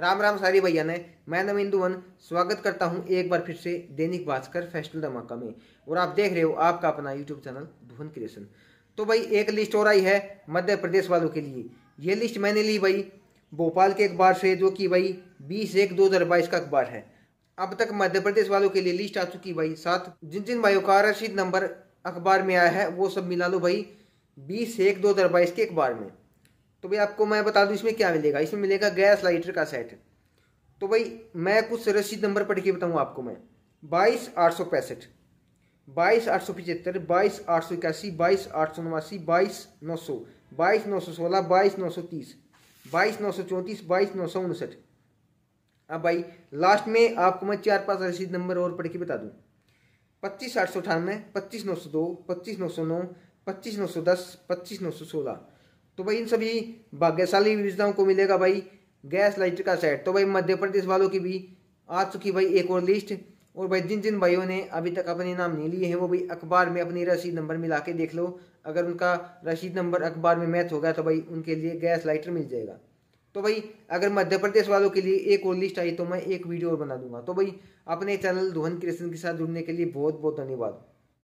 राम राम सारी भैया ने मैं नवीन धुवन स्वागत करता हूं एक बार फिर से दैनिक भास्कर फेस्टिवल धमाका में और आप देख रहे हो आपका अपना यूट्यूब चैनल भुवन क्रिएशन तो भाई एक लिस्ट और आई है मध्य प्रदेश वालों के लिए ये लिस्ट मैंने ली भाई भोपाल के अखबार से जो कि भाई बीस एक दो हज़ार बाईस का अखबार है अब तक मध्य प्रदेश वालों के लिए लिस्ट आ चुकी भाई साथ जिन जिन भाइयों का रसीद नंबर अखबार में आया है वो सब मिला लो भाई बीस एक दो हज़ार बाईस के अखबार में तो भाई आपको मैं बता दूं इसमें क्या मिलेगा इसमें मिलेगा गैस लाइटर का सेट तो भाई मैं कुछ रसीद नंबर पढ़ के बताऊँ आपको मैं बाईस आठ सौ पैंसठ बाईस आठ सौ पिचहत्तर बाईस आठ सौ इक्यासी बाईस आठ सौ नवासी बाईस नौ सौ बाईस नौ सौ सोलह बाईस नौ सौ तीस बाईस नौ सौ चौंतीस बाईस नौ सौ उनसठ अब भाई लास्ट में आपको मैं चार पाँच रसीद नंबर और पढ़ के बता दूँ पच्चीस आठ सौ अठानवे पच्चीस नौ सौ दो पच्चीस नौ सौ नौ पच्चीस नौ सौ दस पच्चीस नौ सौ सोलह तो भाई इन सभी भाग्यशाली विजेताओं को मिलेगा भाई गैस लाइटर का सेट तो भाई मध्य प्रदेश वालों की भी आ चुकी भाई एक और लिस्ट और भाई जिन जिन भाइयों ने अभी तक अपने नाम नहीं लिए हैं वो भाई अखबार में अपनी रसीद नंबर मिला के देख लो अगर उनका रसीद नंबर अखबार में मैच हो गया तो भाई उनके लिए गैस लाइटर मिल जाएगा तो भाई अगर मध्य प्रदेश वालों के लिए एक और लिस्ट आई तो मैं एक वीडियो और बना दूंगा तो भाई अपने चैनल धोहन कृष्ण के साथ जुड़ने के लिए बहुत बहुत धन्यवाद